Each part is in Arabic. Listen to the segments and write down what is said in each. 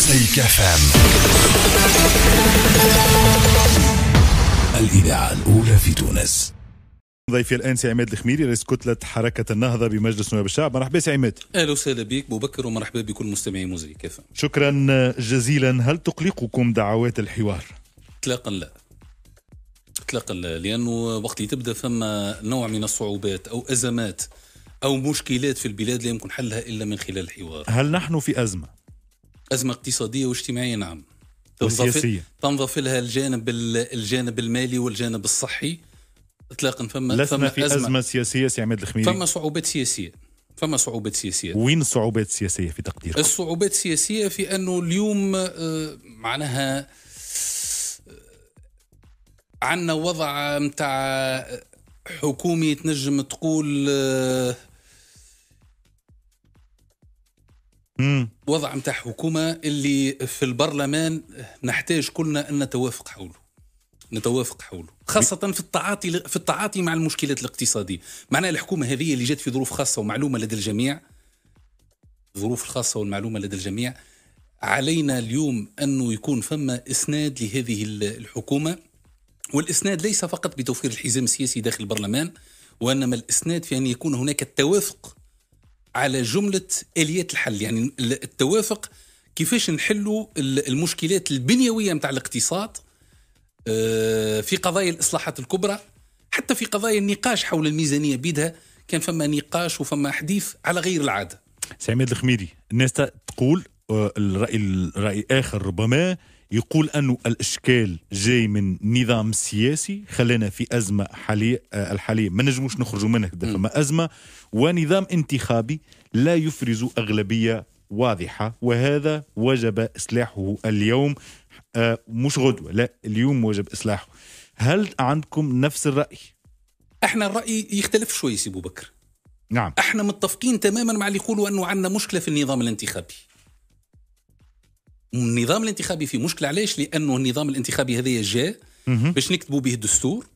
مزيك فام الاذاعه الاولى في تونس ضيفي الان سي عماد الخميري رئيس كتله حركه النهضه بمجلس نواب الشعب مرحبا سي عماد اهلا وسهلا بك مبكر ومرحبا بكل مستمعي مزري كيف شكرا جزيلا هل تقلقكم دعوات الحوار اطلاقا لا اطلاقا لا لانه وقت تبدا فما نوع من الصعوبات او ازمات او مشكلات في البلاد لا يمكن حلها الا من خلال الحوار هل نحن في ازمه أزمة اقتصادية واجتماعية نعم تنضاف لها الجانب الجانب المالي والجانب الصحي اطلاقا فما لسنا فما في أزمة, أزمة سياسية سي عماد الخميري فما صعوبات سياسية فما صعوبات سياسية وين الصعوبات السياسية في تقديرك؟ الصعوبات السياسية في أنه اليوم آه، معناها آه، عندنا وضع متاع حكومي تنجم تقول آه، وضع نتاع حكومة اللي في البرلمان نحتاج كلنا أن نتوافق حوله نتوافق حوله خاصة في التعاطي في التعاطي مع المشكلات الاقتصادية معناها الحكومة هذه اللي جات في ظروف خاصة ومعلومة لدى الجميع ظروف الخاصة والمعلومة لدى الجميع علينا اليوم أنه يكون فما إسناد لهذه الحكومة والإسناد ليس فقط بتوفير الحزام السياسي داخل البرلمان وإنما الإسناد في أن يكون هناك التوافق على جمله اليات الحل يعني التوافق كيفاش نحلوا المشكلات البنيويه نتاع الاقتصاد آه، في قضايا الاصلاحات الكبرى حتى في قضايا النقاش حول الميزانيه بيدها كان فما نقاش وفما حديث على غير العاده سعيد الخميري الناس تقول آه، الراي الراي اخر ربما يقول أنه الإشكال جاي من نظام سياسي خلانا في أزمة حالية آه، الحالية ما نجموش نخرجوا منها فما أزمة ونظام انتخابي لا يفرز أغلبية واضحة وهذا وجب إصلاحه اليوم آه، مش غدوة لا اليوم وجب إصلاحه هل عندكم نفس الرأي؟ احنا الرأي يختلف شوي سي بكر نعم احنا متفقين تماما مع اللي يقولوا أنه عندنا مشكلة في النظام الانتخابي النظام الانتخابي فيه مشكله علاش لانه النظام الانتخابي هذايا جاء باش نكتبوا به الدستور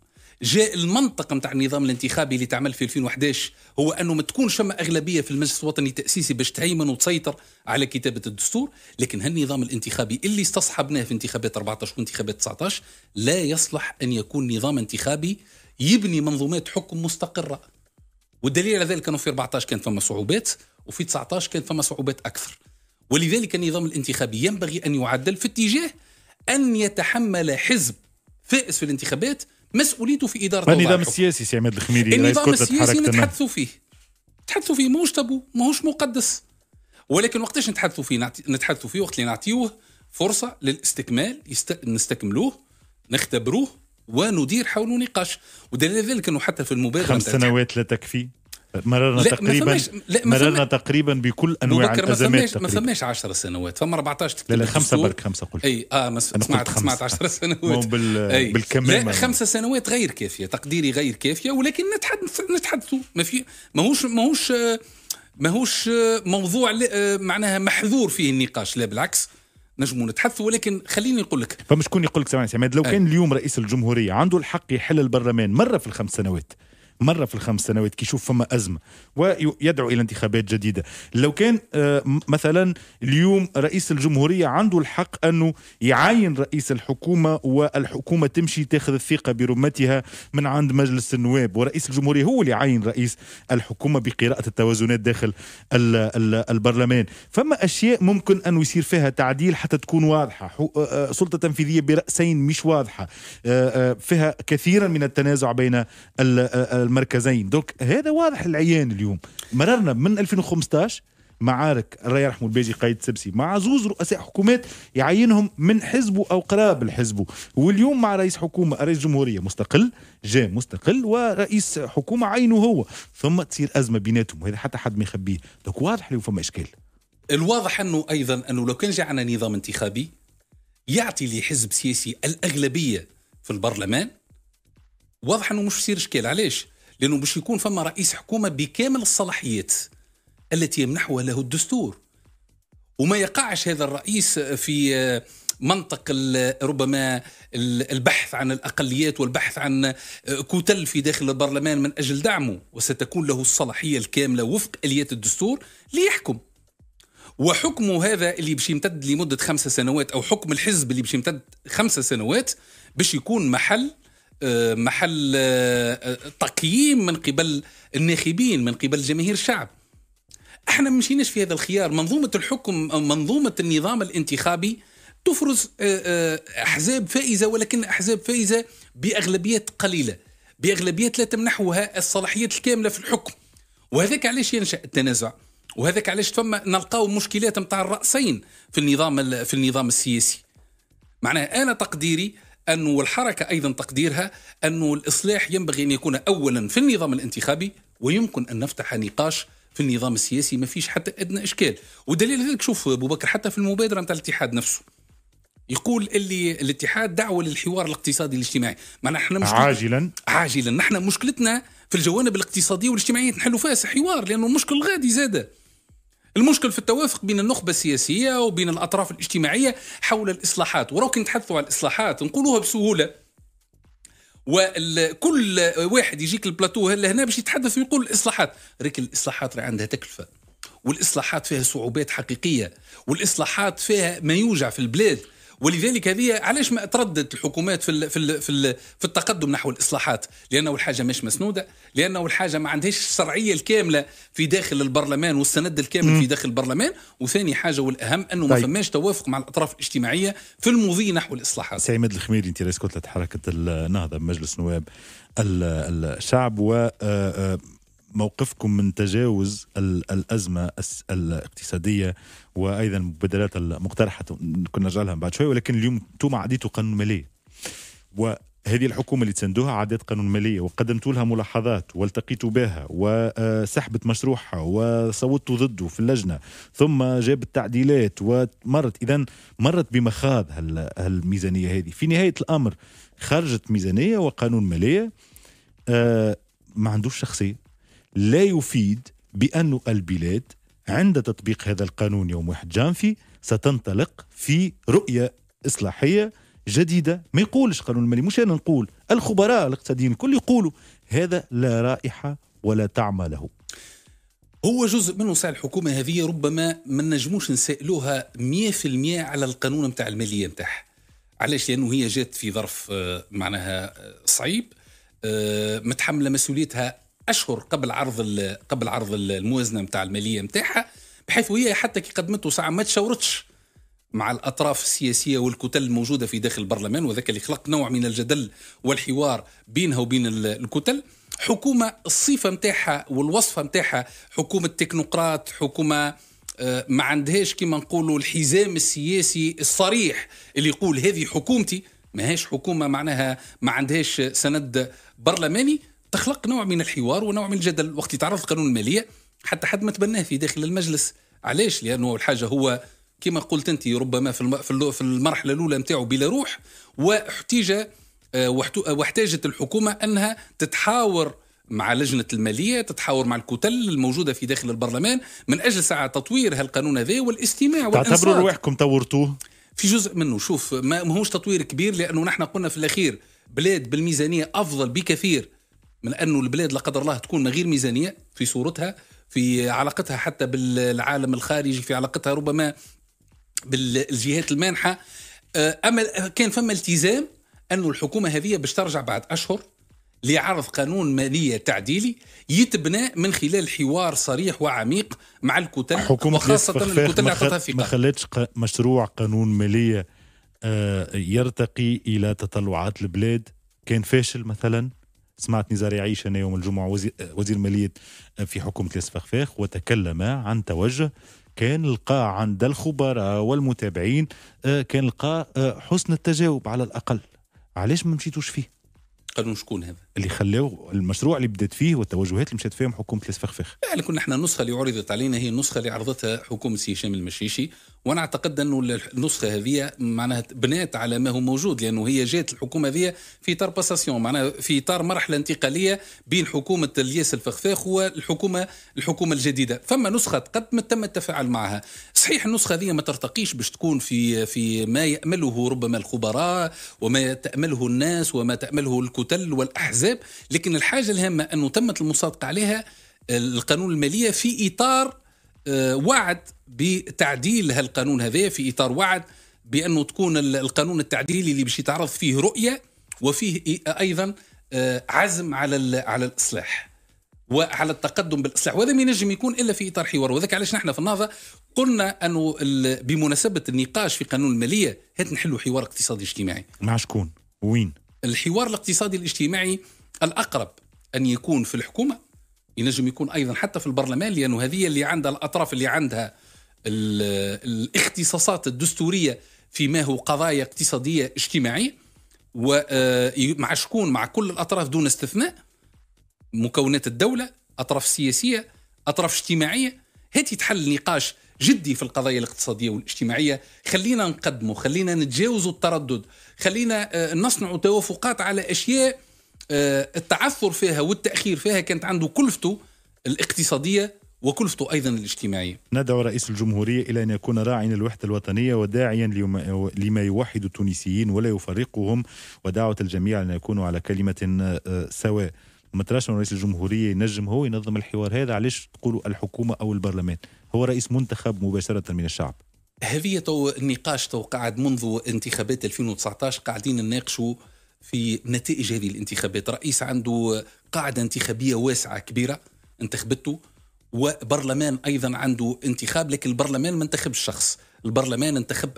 جاء المنطق نتاع النظام الانتخابي اللي تعمل في 2011 هو انه ما تكونش ثم اغلبيه في المجلس الوطني التاسيسي باش تهيمن وتسيطر على كتابه الدستور لكن هالنظام الانتخابي اللي استصحبناه في انتخابات 14 وانتخابات 19 لا يصلح ان يكون نظام انتخابي يبني منظومات حكم مستقره والدليل على ذلك انه في 14 كان فما صعوبات وفي 19 كان فما صعوبات اكثر ولذلك النظام الانتخابي ينبغي أن يعدل في اتجاه أن يتحمل حزب فائز في الانتخابات مسؤوليته في إدارة النظام السياسي سي عماد الخميري النظام السياسي نتحدثوا فيه نتحدثوا فيه ماهوش تابو ماهوش مقدس ولكن وقتاش نتحدثوا فيه نتحدثوا فيه وقت اللي نعطيوه فرصة للاستكمال يست... نستكملوه نختبروه وندير حوله نقاش ودليل ذلك انه حتى في المبادره خمس سنوات لا تكفي مررنا تقريبا لا مررنا تقريبا بكل انواع الازمات ما فماش 10 سنوات فما 14 لا لا خمسه برك خمسه قلت اي اه ما سمعت سمعت 10 سنوات بال... أي. لا خمسه سنوات غير كافيه تقديري غير كافيه ولكن نتحدث نتحدث ما في ماهوش ماهوش ماهوش موضوع معناها محذور فيه النقاش لا بالعكس نجموا نتحدثوا ولكن خليني نقول لك فمش كون يقول لك سامعني لو كان اليوم رئيس الجمهوريه عنده الحق يحل البرلمان مره في الخمس سنوات مره في الخمس سنوات كيشوف فما ازمه ويدعو الى انتخابات جديده لو كان آه، مثلا اليوم رئيس الجمهوريه عنده الحق انه يعين رئيس الحكومه والحكومه تمشي تاخذ الثقه برمتها من عند مجلس النواب ورئيس الجمهوريه هو اللي يعين رئيس الحكومه بقراءه التوازنات داخل البرلمان فما اشياء ممكن انه يصير فيها تعديل حتى تكون واضحه آه، آه، سلطه تنفيذيه براسين مش واضحه فيها كثيرا من التنازع بين المركزين دوك هذا واضح العيان اليوم مررنا من 2015 معارك الله يرحمه الباجي قايد سبسي مع زوز رؤساء حكومات يعينهم من حزبه او قراب لحزبه واليوم مع رئيس حكومه رئيس جمهوريه مستقل جاء مستقل ورئيس حكومه عينه هو ثم تصير ازمه بيناتهم وهذا حتى حد ما يخبيه دوك واضح اليوم فما اشكال الواضح انه ايضا انه لو كان جعنا نظام انتخابي يعطي لحزب سياسي الاغلبيه في البرلمان واضح انه مش يصير اشكال علاش؟ لانه باش يكون فما رئيس حكومه بكامل الصلاحيات التي يمنحها له الدستور وما يقعش هذا الرئيس في منطق ربما البحث عن الاقليات والبحث عن كتل في داخل البرلمان من اجل دعمه وستكون له الصلاحيه الكامله وفق اليات الدستور ليحكم وحكمه هذا اللي باش يمتد لمده خمسة سنوات او حكم الحزب اللي باش يمتد خمسة سنوات باش يكون محل آه، محل آه، آه، تقييم من قبل الناخبين من قبل جماهير الشعب احنا مشيناش في هذا الخيار منظومه الحكم أو منظومه النظام الانتخابي تفرز احزاب فائزه ولكن احزاب فائزه باغلبيات قليله باغلبيات لا تمنحها الصلاحيات الكامله في الحكم وهذاك علاش ينشا التنازع وهذاك علاش فما نلقاو مشكلات نتاع الراسين في النظام في النظام السياسي معناه انا تقديري أن والحركة أيضا تقديرها أن الإصلاح ينبغي أن يكون أولا في النظام الانتخابي ويمكن أن نفتح نقاش في النظام السياسي ما فيش حتى أدنى إشكال ودليل ذلك شوف أبو بكر حتى في المبادرة نتاع الاتحاد نفسه يقول اللي الاتحاد دعوه للحوار الاقتصادي الاجتماعي ما احنا مش عاجلا عاجلا نحن مشكلتنا في الجوانب الاقتصاديه والاجتماعيه نحلوا فيها حوار لانه المشكل غادي زاده المشكل في التوافق بين النخبة السياسية وبين الأطراف الاجتماعية حول الإصلاحات وراو كنت نتحدثوا على الإصلاحات نقولوها بسهولة وكل واحد يجيك البلاتو هنا باش يتحدث ويقول الاصلاحات ريك الاصلاحات راه عندها تكلفه والاصلاحات فيها صعوبات حقيقيه والاصلاحات فيها ما يوجع في البلاد ولذلك هذه علاش ما تردت الحكومات في الـ في الـ في, الـ في التقدم نحو الاصلاحات لانه الحاجه مش مسنوده لانه الحاجه ما عندهاش الشرعيه الكامله في داخل البرلمان والسند الكامل م. في داخل البرلمان وثاني حاجه والاهم انه طيب. ما فماش توافق مع الاطراف الاجتماعيه في المضي نحو الاصلاحات سي عماد الخميري انت رئيس كتله حركه النهضه بمجلس نواب الشعب و آه، آه، موقفكم من تجاوز الأزمة الاقتصادية وأيضا المبادرات المقترحة كنا نرجع لها بعد شوي ولكن اليوم أنتم عديتوا قانون مالية وهذه الحكومة اللي تسندوها عادات قانون مالية وقدمتوا لها ملاحظات والتقيتوا بها وسحبت مشروعها وصوتوا ضده في اللجنة ثم جابت تعديلات ومرت إذا مرت بمخاض هالميزانية هذه في نهاية الأمر خرجت ميزانية وقانون مالية آه، ما عندوش شخصية لا يفيد بأن البلاد عند تطبيق هذا القانون يوم 1 جانفي ستنطلق في رؤية إصلاحية جديدة ما يقولش قانون المالي مش أنا نقول الخبراء الاقتصاديين الكل يقولوا هذا لا رائحة ولا طعم له هو جزء من وسائل الحكومة هذه ربما ما نجموش نسألوها 100% على القانون نتاع المالية نتاعها علاش لأنه هي جات في ظرف آه، معناها آه، صعيب آه، متحملة مسؤوليتها اشهر قبل عرض قبل عرض الموازنه نتاع الماليه نتاعها بحيث وهي حتى كي قدمته ساعه ما تشاورتش مع الاطراف السياسيه والكتل الموجوده في داخل البرلمان وذاك اللي خلق نوع من الجدل والحوار بينها وبين الكتل حكومه الصفه نتاعها والوصفه نتاعها حكومه تكنوقراط حكومه آه، ما عندهاش كما نقولوا الحزام السياسي الصريح اللي يقول هذه حكومتي ماهيش حكومه معناها ما عندهاش سند برلماني تخلق نوع من الحوار ونوع من الجدل وقت يتعرض القانون المالية حتى حد ما تبناه في داخل المجلس علاش لأنه الحاجة هو كما قلت أنت ربما في في المرحلة الأولى نتاعو بلا روح واحتاج آه، آه، واحتاجت الحكومة أنها تتحاور مع لجنة المالية تتحاور مع الكتل الموجودة في داخل البرلمان من أجل ساعة تطوير هالقانون هذا والاستماع والإنصات تعتبروا رواحكم طورتوه؟ في جزء منه شوف ما هوش تطوير كبير لأنه نحن قلنا في الأخير بلاد بالميزانية أفضل بكثير من انه البلاد لا قدر الله تكون غير ميزانيه في صورتها في علاقتها حتى بالعالم الخارجي في علاقتها ربما بالجهات المانحه آه، اما كان فما التزام انه الحكومه هذه باش ترجع بعد اشهر لعرض قانون مالية تعديلي يتبنى من خلال حوار صريح وعميق مع الكتل حكومة وخاصة الكتل اللي في ما خلتش مشروع قانون مالية آه، يرتقي إلى تطلعات البلاد كان فاشل مثلا سمعت نزار يعيش انا يوم الجمعة وزير, وزير مالية في حكومة الاسفخفاخ وتكلم عن توجه كان لقى عند الخبراء والمتابعين آه، كان لقى آه، حسن التجاوب على الأقل علاش ما مشيتوش فيه قالوا شكون هذا اللي خلاو المشروع اللي بدات فيه والتوجهات اللي مشات فيهم حكومه الاسفخفخ. يعني كنا احنا النسخه اللي عرضت علينا هي النسخه اللي عرضتها حكومه سي هشام المشيشي وانا اعتقد انه النسخه هذه معناها بنات على ما هو موجود لانه هي جات الحكومه هذه في اطار باساسيون معناها في اطار مرحله انتقاليه بين حكومه الياس الفخفاخ والحكومه الحكومه الجديده، فما نسخه تقدمت تم التفاعل معها. صحيح النسخه هذه ما ترتقيش باش تكون في في ما يامله ربما الخبراء وما تامله الناس وما تامله الكتل والاحزاب الاحزاب لكن الحاجه الهامه انه تمت المصادقه عليها آه، القانون الماليه في اطار آه، وعد بتعديل هالقانون هذا في اطار وعد بانه تكون القانون التعديلي اللي باش يتعرض فيه رؤيه وفيه ايضا آه، عزم على على الاصلاح وعلى التقدم بالاصلاح وهذا ما ينجم يكون الا في اطار حوار وذاك علاش نحن في النهضه قلنا انه بمناسبه النقاش في قانون الماليه هات نحلوا حوار اقتصادي اجتماعي مع شكون وين الحوار الاقتصادي الاجتماعي الأقرب أن يكون في الحكومة ينجم يكون أيضا حتى في البرلمان لأنه هذه اللي عندها الأطراف اللي عندها الاختصاصات الدستورية فيما هو قضايا اقتصادية اجتماعية ومع آه، شكون مع كل الأطراف دون استثناء مكونات الدولة أطراف سياسية أطراف اجتماعية هاتي تحل نقاش جدي في القضايا الاقتصاديه والاجتماعيه خلينا نقدمه خلينا نتجاوزوا التردد خلينا آه، نصنع توافقات على اشياء آه، التعثر فيها والتأخير فيها كانت عنده كلفته الاقتصادية وكلفته ايضا الاجتماعيه. ندعو رئيس الجمهوريه الى ان يكون راعيا للوحده الوطنيه وداعيا لما يوحد التونسيين ولا يفرقهم ودعوه الجميع ان يكونوا على كلمه آه، سواء. ما تراش رئيس الجمهوريه ينجم هو ينظم الحوار هذا علاش تقولوا الحكومه او البرلمان؟ هو رئيس منتخب مباشره من الشعب. هذه تو النقاش تو قاعد منذ انتخابات 2019 قاعدين نناقشوا في نتائج هذه الانتخابات رئيس عنده قاعدة انتخابية واسعة كبيرة انتخبته وبرلمان أيضا عنده انتخاب لكن البرلمان ما انتخبش شخص البرلمان انتخب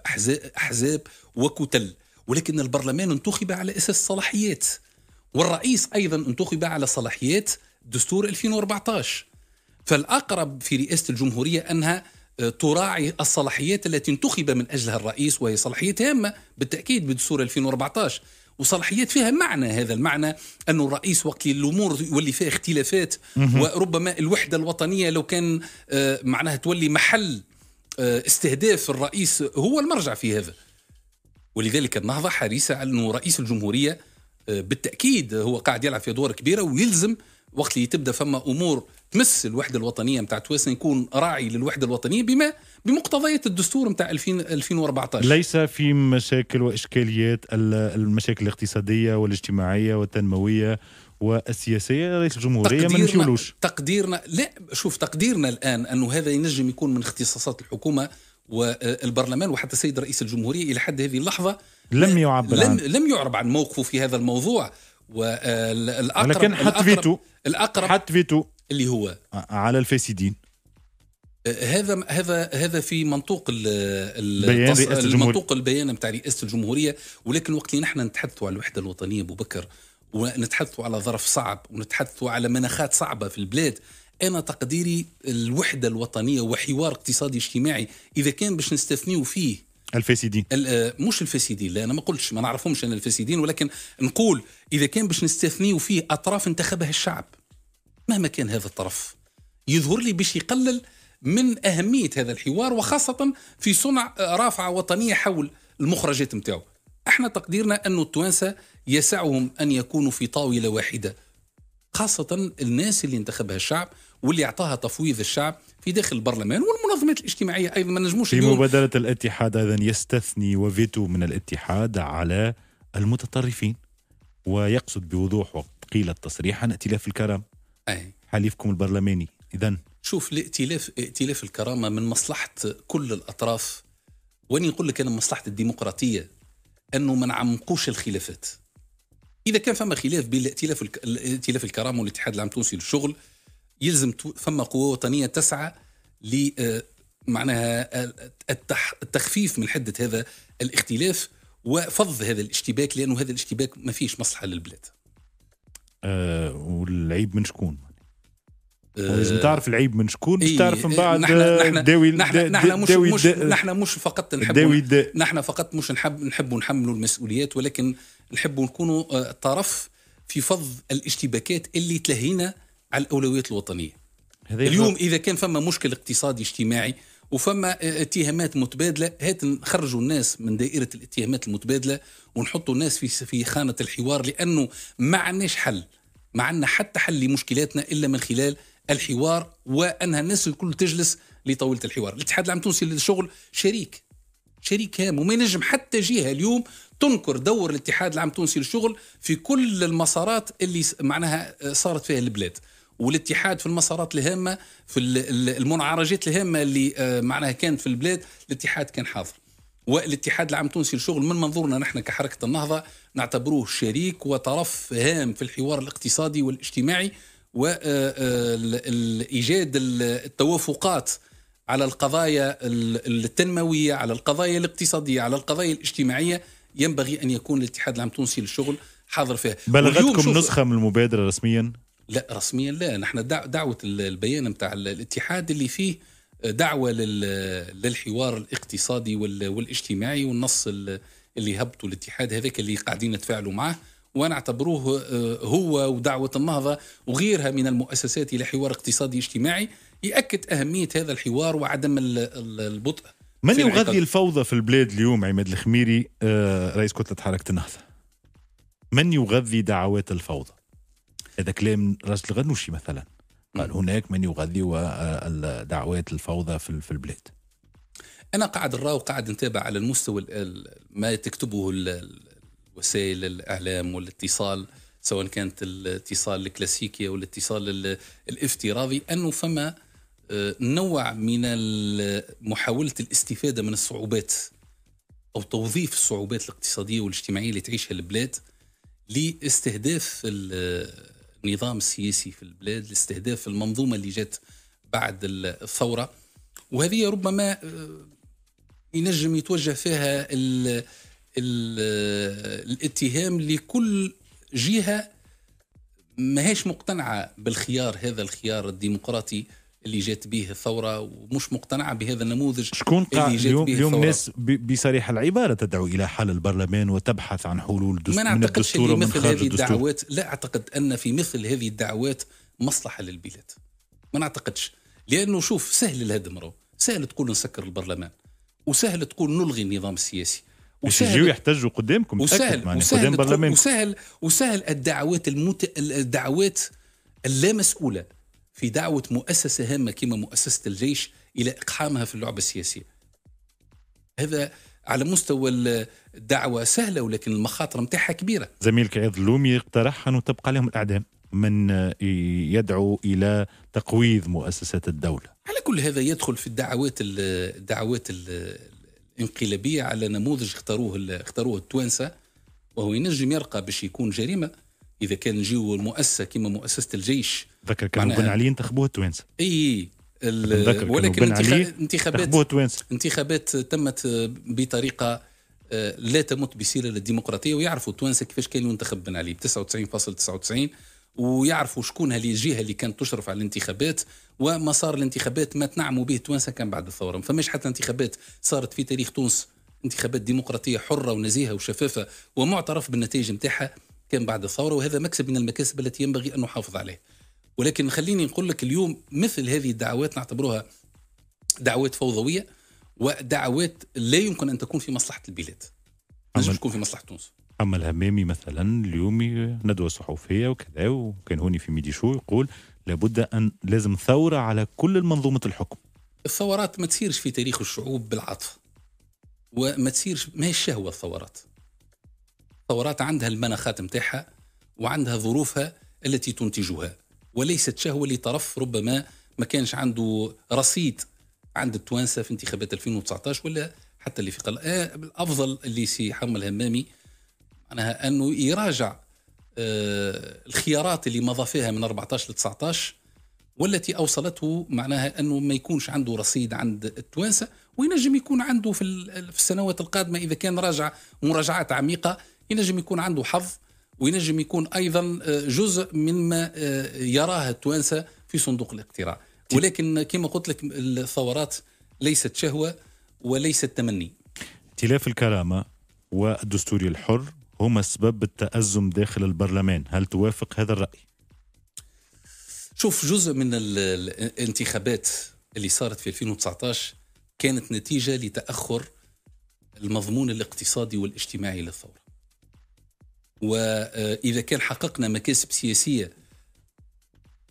أحزاب وكتل ولكن البرلمان انتخب على أساس صلاحيات والرئيس أيضا انتخب على صلاحيات دستور 2014 فالأقرب في رئاسة الجمهورية أنها آه، تراعي الصلاحيات التي انتخب من أجلها الرئيس وهي صلاحيات هامة بالتأكيد بدستور 2014 وصلاحيات فيها معنى هذا المعنى أنه الرئيس وقت الأمور يولي فيها اختلافات وربما الوحدة الوطنية لو كان آه، معناها تولي محل آه، استهداف الرئيس هو المرجع في هذا ولذلك النهضة حريصة على أنه رئيس الجمهورية آه، بالتأكيد هو قاعد يلعب في أدوار كبيرة ويلزم وقت اللي تبدا فما امور تمس الوحده الوطنيه نتاع تونس يكون راعي للوحده الوطنيه بما بمقتضيات الدستور نتاع 2014 ليس في مشاكل واشكاليات المشاكل الاقتصاديه والاجتماعيه والتنمويه والسياسيه رئيس الجمهوريه ما نمشيولوش تقديرنا لا شوف تقديرنا الان انه هذا ينجم يكون من اختصاصات الحكومه والبرلمان وحتى السيد رئيس الجمهوريه الى حد هذه اللحظه لم يعبر لم, عن. لم يعرب عن موقفه في هذا الموضوع والاقرب ولكن حط فيتو الاقرب حط فيتو اللي هو آه، على الفاسدين آه، هذا هذا هذا في منطوق المنطوق البيان نتاع رئاسه الجمهوريه ولكن وقت اللي نحن نتحدثوا على الوحده الوطنيه ابو بكر ونتحدثوا على ظرف صعب ونتحدثوا على مناخات صعبه في البلاد انا تقديري الوحده الوطنيه وحوار اقتصادي اجتماعي اذا كان باش نستثنيو فيه الفاسدين آه، مش الفاسدين لا انا ما قلتش ما نعرفهمش انا الفاسدين ولكن نقول اذا كان باش نستثنيو فيه اطراف انتخبها الشعب مهما كان هذا الطرف يظهر لي باش يقلل من اهميه هذا الحوار وخاصه في صنع رافعه وطنيه حول المخرجات نتاعو احنا تقديرنا أن التوانسه يسعهم ان يكونوا في طاوله واحده خاصه الناس اللي انتخبها الشعب واللي اعطاها تفويض الشعب في داخل البرلمان والمنظمات الاجتماعيه ايضا ما نجموش في مبادره الاتحاد ايضا يستثني وفيتو من الاتحاد على المتطرفين ويقصد بوضوح وقت قيل تصريحا ائتلاف الكرم أي. حليفكم البرلماني إذا شوف الائتلاف ائتلاف الكرامة من مصلحة كل الأطراف واني نقول لك أنا مصلحة الديمقراطية أنه ما نعمقوش الخلافات إذا كان فما خلاف بين الائتلاف الائتلاف الكرامة والاتحاد العام التونسي للشغل يلزم فما قوة وطنية تسعى ل آه، معناها آه، التخفيف من حدة هذا الاختلاف وفض هذا الاشتباك لأنه هذا الاشتباك ما فيش مصلحة للبلاد آه، والعيب من شكون آه، لازم تعرف العيب من شكون باش تعرف من بعد آه، داوي نحن مش مش نحن مش فقط نحب نحن فقط مش نحب نحب نحملوا المسؤوليات ولكن نحب نكونوا طرف في فض الاشتباكات اللي تلهينا على الاولويات الوطنيه اليوم اذا كان فما مشكل اقتصادي اجتماعي وفما اتهامات متبادله هات نخرجوا الناس من دائره الاتهامات المتبادله ونحطوا الناس في في خانه الحوار لانه ما عندناش حل ما عندنا حتى حل لمشكلاتنا الا من خلال الحوار وانها الناس الكل تجلس لطاوله الحوار الاتحاد العام التونسي للشغل شريك شريك هام وما ينجم حتى جهه اليوم تنكر دور الاتحاد العام التونسي للشغل في كل المسارات اللي معناها آه، صارت فيها البلاد والاتحاد في المسارات الهامه في المنعرجات الهامه اللي آه، معناها كانت في البلاد الاتحاد كان حاضر والاتحاد العام التونسي للشغل من منظورنا نحن كحركه النهضه نعتبروه شريك وطرف هام في الحوار الاقتصادي والاجتماعي وايجاد آه، آه، التوافقات على القضايا التنمويه على القضايا الاقتصاديه على القضايا الاجتماعيه ينبغي ان يكون الاتحاد العام التونسي للشغل حاضر فيها بلغتكم نسخه من المبادره رسميا لا رسميا لا نحن دعوة البيان نتاع الاتحاد اللي فيه دعوة للحوار الاقتصادي والاجتماعي والنص اللي هبطوا الاتحاد هذاك اللي قاعدين نتفاعلوا معه ونعتبروه آه، هو ودعوة النهضة وغيرها من المؤسسات إلى حوار اقتصادي اجتماعي يأكد أهمية هذا الحوار وعدم البطء من يغذي الفوضى في البلاد اليوم عماد الخميري آه، رئيس كتلة حركة النهضة من يغذي دعوات الفوضى هذا كلام راجل الغنوشي مثلا قال هناك من يغذي آه، دعوات الفوضى في البلاد انا قاعد نرى وقاعد نتابع على المستوى ما تكتبه وسائل الاعلام والاتصال سواء كانت الاتصال الكلاسيكي او الاتصال الافتراضي انه فما آه، نوع من محاوله الاستفاده من الصعوبات او توظيف الصعوبات الاقتصاديه والاجتماعيه اللي تعيشها البلاد لاستهداف النظام السياسي في البلاد لاستهداف المنظومة اللي جات بعد الثورة وهذه ربما آه، ينجم يتوجه فيها الـ الـ الاتهام لكل جهة ماهيش مقتنعة بالخيار هذا الخيار الديمقراطي اللي جات به الثوره ومش مقتنعه بهذا النموذج شكون قاعد اليوم اليوم الناس بصريح العباره تدعو الى حل البرلمان وتبحث عن حلول دستور من الدستور من, من خارج هذه الدعوات لا اعتقد ان في مثل هذه الدعوات مصلحه للبلاد ما نعتقدش لانه شوف سهل الهدم رو سهل تقول نسكر البرلمان وسهل تقول نلغي النظام السياسي وسهل يجيو يحتجوا قدامكم وسهل وسهل قدام برلمان وسهل وسهل الدعوات المت... الدعوات اللامسؤوله في دعوة مؤسسة هامة كما مؤسسة الجيش إلى إقحامها في اللعبة السياسية هذا على مستوى الدعوة سهلة ولكن المخاطر نتاعها كبيرة زميلك عيد اللومي اقترح أنه تبقى لهم الأعدام من يدعو إلى تقويض مؤسسات الدولة على كل هذا يدخل في الدعوات الدعوات الانقلابية على نموذج اختاروه اختاروه التوانسة وهو ينجم يرقى باش يكون جريمة اذا كان نجيو المؤسسه كما مؤسسه الجيش ذكر كانوا بن علي انتخبوه التوانسه اي ولكن انتخابات انتخابات تمت بطريقه آه، لا تمت بسيره للديمقراطيه ويعرفوا التوانسه كيفاش كان ينتخب بن علي ب 99.99 ويعرفوا شكون هذه الجهه اللي كانت تشرف على الانتخابات ومسار الانتخابات ما تنعموا به التوانسه كان بعد الثوره فماش حتى انتخابات صارت في تاريخ تونس انتخابات ديمقراطيه حره ونزيهه وشفافه ومعترف بالنتائج نتاعها كان بعد الثورة وهذا مكسب من المكاسب التي ينبغي أن نحافظ عليه ولكن خليني نقول لك اليوم مثل هذه الدعوات نعتبرها دعوات فوضوية ودعوات لا يمكن أن تكون في مصلحة البلاد لازم تكون في مصلحة تونس أما الهمامي مثلا اليوم ندوة صحفية وكذا وكان هوني في ميدي شو يقول لابد أن لازم ثورة على كل منظومة الحكم الثورات ما تسيرش في تاريخ الشعوب بالعاطفة وما تسيرش ما هي الشهوة الثورات الثورات عندها المناخات نتاعها وعندها ظروفها التي تنتجها وليست شهوة لطرف ربما ما كانش عنده رصيد عند التوانسة في انتخابات 2019 ولا حتى اللي في قل... آه الأفضل اللي سي حمل همامي معناها أنه يراجع آه الخيارات اللي مضى فيها من 14 ل 19 والتي أوصلته معناها أنه ما يكونش عنده رصيد عند التوانسة وينجم يكون عنده في السنوات القادمة إذا كان راجع مراجعات عميقة ينجم يكون عنده حظ وينجم يكون ايضا آه، جزء مما آه، يراه التوانسه في صندوق الاقتراع ولكن كما قلت لك الثورات ليست شهوه وليست تمني اختلاف الكرامه والدستور الحر هما سبب التأزم داخل البرلمان هل توافق هذا الرأي؟ شوف جزء من الانتخابات اللي صارت في 2019 كانت نتيجة لتأخر المضمون الاقتصادي والاجتماعي للثورة واذا كان حققنا مكاسب سياسيه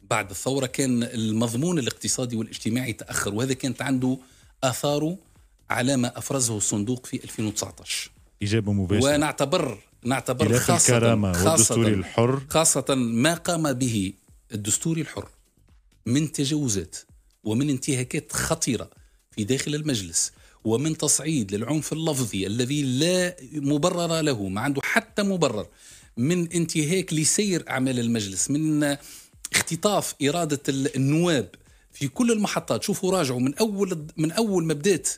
بعد الثوره كان المضمون الاقتصادي والاجتماعي تاخر وهذا كانت عنده اثاره على ما افرزه الصندوق في 2019 اجابه مباشره ونعتبر نعتبر خاصة الكرامة خاصة الحر خاصة ما قام به الدستوري الحر من تجاوزات ومن انتهاكات خطيرة في داخل المجلس ومن تصعيد للعنف اللفظي الذي لا مبرر له ما عنده حتى مبرر من انتهاك لسير أعمال المجلس من اختطاف إرادة النواب في كل المحطات شوفوا راجعوا من أول من أول ما بدات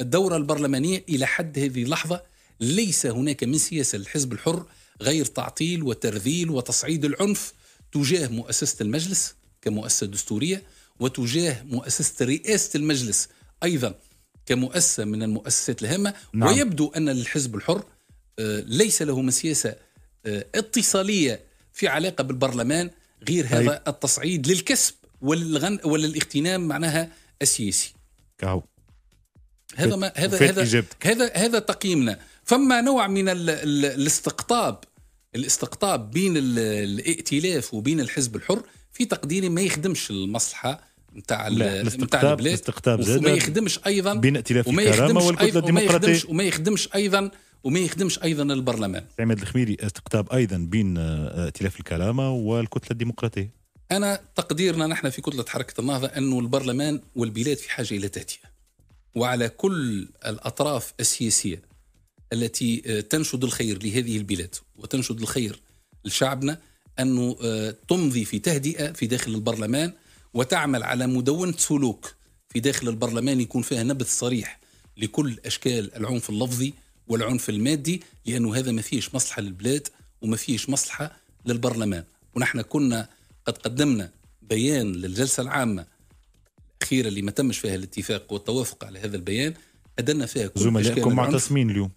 الدورة البرلمانية إلى حد هذه اللحظة ليس هناك من سياسة الحزب الحر غير تعطيل وترذيل وتصعيد العنف تجاه مؤسسة المجلس كمؤسسة دستورية وتجاه مؤسسة رئاسة المجلس أيضا كمؤسسة من المؤسسات الهامة نعم. ويبدو أن الحزب الحر آه، ليس له من سياسة آه، اتصالية في علاقة بالبرلمان غير هذا أي. طيب. التصعيد للكسب وللغن وللاغتنام معناها السياسي كاو هذا ما هذا هذا إجابتك. هذا هذا تقييمنا فما نوع من الـ الـ الاستقطاب الاستقطاب بين الائتلاف وبين الحزب الحر في تقديري ما يخدمش المصلحه نتاع نتاع البلاد الاستقطاب زاد وما يخدمش ايضا بين ائتلاف الكرامه والكتله الديمقراطيه وما يخدمش ايضا وما يخدمش ايضا البرلمان عماد الخميري استقطاب ايضا بين آه، ائتلاف الكرامه والكتله الديمقراطيه انا تقديرنا نحن في كتله حركه النهضه انه البرلمان والبلاد في حاجه الى تهدئه وعلى كل الاطراف السياسيه التي آه، تنشد الخير لهذه البلاد وتنشد الخير لشعبنا انه آه، تمضي في تهدئه في داخل البرلمان وتعمل على مدونة سلوك في داخل البرلمان يكون فيها نبذ صريح لكل أشكال العنف اللفظي والعنف المادي لأنه هذا ما فيش مصلحة للبلاد وما فيش مصلحة للبرلمان ونحن كنا قد قدمنا بيان للجلسة العامة الأخيرة اللي ما تمش فيها الاتفاق والتوافق على هذا البيان أدنا فيها كل زملائكم معتصمين اليوم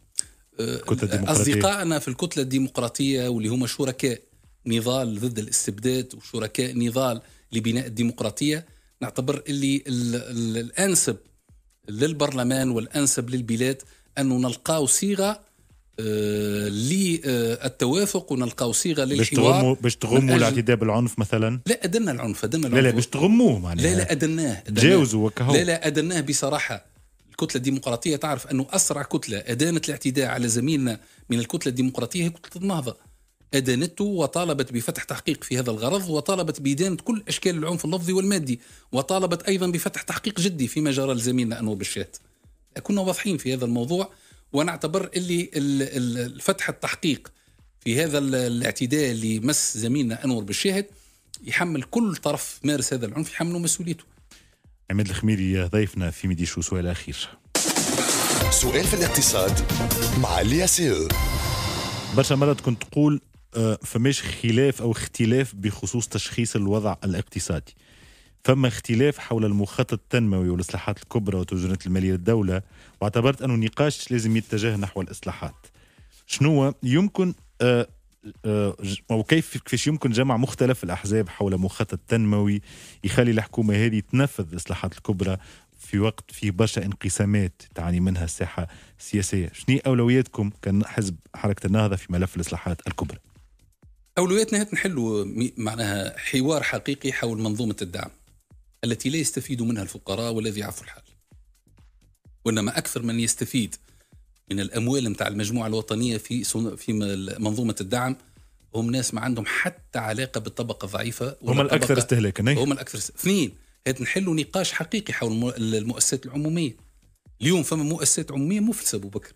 أه، أصدقائنا في الكتلة الديمقراطية واللي هما شركاء نضال ضد الاستبداد وشركاء نضال لبناء الديمقراطيه نعتبر اللي الانسب للبرلمان والانسب للبلاد انه نلقاو صيغه آه، للتوافق ونلقاو صيغه للحوار باش تغموا باش تغموا الاعتداء بالعنف مثلا لا ادنا العنف ادنا العنف لا لا باش تغموه معناها لا لا ادناه تجاوزوا لا لا ادناه بصراحه الكتله الديمقراطيه تعرف انه اسرع كتله ادانت الاعتداء على زميلنا من الكتله الديمقراطيه هي كتله النهضه أدانته وطالبت بفتح تحقيق في هذا الغرض وطالبت بإدانة كل أشكال العنف اللفظي والمادي وطالبت أيضا بفتح تحقيق جدي فيما جرى لزميلنا أنور بالشات كنا واضحين في هذا الموضوع ونعتبر اللي الفتح التحقيق في هذا الاعتداء اللي مس زميلنا انور بالشاهد يحمل كل طرف مارس هذا العنف يحمله مسؤوليته. عماد الخميري ضيفنا في ميدي شو سؤال اخير. سؤال في الاقتصاد مع الياسير برشا مرات كنت تقول فماش خلاف أو اختلاف بخصوص تشخيص الوضع الاقتصادي فما اختلاف حول المخطط التنموي والإصلاحات الكبرى وتوجهات المالية للدولة واعتبرت أنه النقاش لازم يتجه نحو الإصلاحات شنو يمكن او آه، آه، آه، كيف كيفاش يمكن جمع مختلف الاحزاب حول مخطط تنموي يخلي الحكومه هذه تنفذ الاصلاحات الكبرى في وقت في برشا انقسامات تعاني منها الساحه السياسيه، شنو اولوياتكم كحزب حركه النهضه في ملف الاصلاحات الكبرى؟ اولوياتنا هات نحلوا معناها حوار حقيقي حول منظومه الدعم التي لا يستفيد منها الفقراء والذي يعفو الحال وانما اكثر من يستفيد من الاموال نتاع المجموعه الوطنيه في في منظومه الدعم هم ناس ما عندهم حتى علاقه بالطبقه الضعيفه هم الاكثر استهلاكا هم الاكثر استهلاكا اثنين هات نحلوا نقاش حقيقي حول المؤسسات العموميه اليوم فما مؤسسات عموميه مفلسه ابو بكر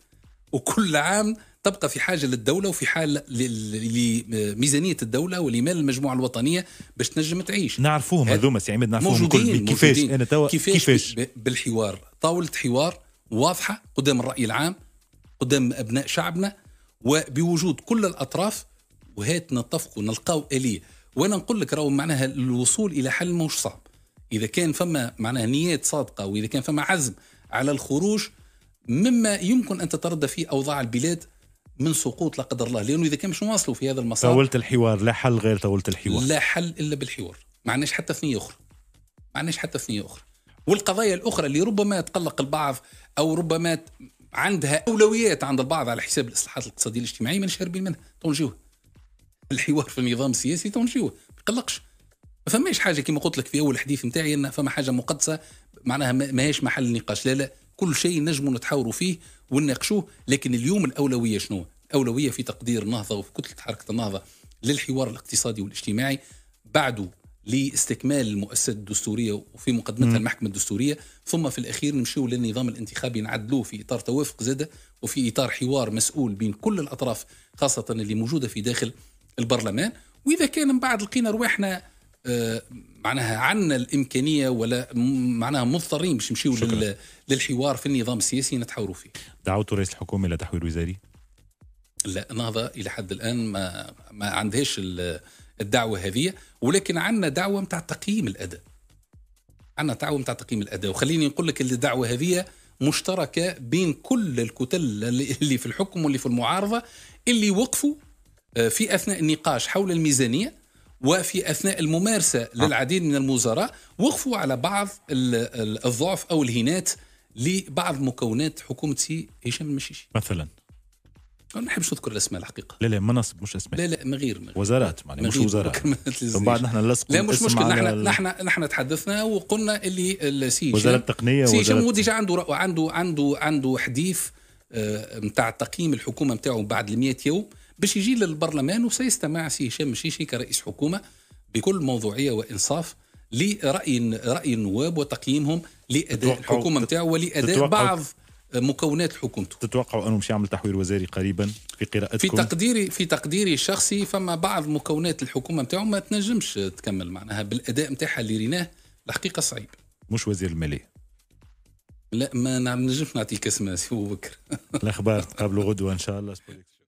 وكل عام تبقى في حاجه للدوله وفي حال لميزانيه الدوله ولمال المجموعه الوطنيه باش تنجم تعيش نعرفوهم هذوما سي عماد نعرفوهم موجودين كيفاش انا توا كيفاش, كيفاش بالحوار طاوله حوار واضحه قدام الراي العام قدام ابناء شعبنا وبوجود كل الاطراف وهات نتفقوا نلقاو اليه وانا نقول لك راهو معناها الوصول الى حل مش صعب اذا كان فما معناها نيات صادقه واذا كان فما عزم على الخروج مما يمكن ان تتردى فيه اوضاع البلاد من سقوط لا قدر الله لانه اذا كان مش نواصلوا في هذا المسار طاولة الحوار لا حل غير طاولة الحوار لا حل الا بالحوار ما عندناش حتى ثنيه اخرى ما عندناش حتى ثنيه اخرى والقضايا الاخرى اللي ربما تقلق البعض او ربما عندها اولويات عند البعض على حساب الاصلاحات الاقتصاديه الاجتماعيه ما هاربين منها تونجيوه الحوار في النظام السياسي تونجيوه ما يقلقش ما فماش حاجه كما قلت لك في اول حديث نتاعي ان فما حاجه مقدسه معناها ماهيش محل نقاش لا لا كل شيء نجموا نتحاوروا فيه ونناقشوه لكن اليوم الاولويه شنو الاولويه في تقدير النهضه وفي كتله حركه النهضه للحوار الاقتصادي والاجتماعي بعده لاستكمال المؤسسه الدستوريه وفي مقدمتها المحكمه الدستوريه ثم في الاخير نمشيو للنظام الانتخابي نعدلوه في اطار توافق زاده وفي اطار حوار مسؤول بين كل الاطراف خاصه اللي موجوده في داخل البرلمان واذا كان من بعد لقينا رواحنا آه، معناها عندنا الامكانيه ولا معناها مضطرين باش نمشيو للحوار في النظام السياسي نتحاوروا فيه. دعوت رئيس الحكومه الى تحويل وزاري؟ لا نهضه الى حد الان ما ما عندهاش الدعوه هذه ولكن عندنا دعوه نتاع تقييم الاداء. عندنا دعوه نتاع تقييم الاداء وخليني نقول لك الدعوه هذه مشتركه بين كل الكتل اللي في الحكم واللي في المعارضه اللي وقفوا آه، في اثناء النقاش حول الميزانيه وفي أثناء الممارسة آه. للعديد من الوزراء وقفوا على بعض الضعف أو الهينات لبعض مكونات حكومة هشام المشيشي مثلا ما نحبش نذكر الاسماء الحقيقه لا لا مناصب مش اسماء لا لا من غير وزارات معناها يعني مش وزارات من بعد نحن لصقوا لا مش مشكل نحن نحن نحن تحدثنا وقلنا اللي السي وزاره التقنيه سي هشام ديجا عنده عنده عنده عنده حديث نتاع آه، تقييم الحكومه نتاعو بعد ال 100 يوم باش يجي للبرلمان وسيستمع سي هشام مشيشي كرئيس حكومه بكل موضوعيه وانصاف لراي راي النواب وتقييمهم لاداء الحكومه نتاعو ولاداء بعض مكونات حكومته تتوقعوا انه مش يعمل تحويل وزاري قريبا في قراءتكم في تقديري في تقديري الشخصي فما بعض مكونات الحكومه نتاعو ما تنجمش تكمل معناها بالاداء نتاعها اللي ريناه الحقيقه صعيب مش وزير الماليه لا ما نجمش نعطيك اسمه سي بكر الاخبار تقابلوا غدوه ان شاء الله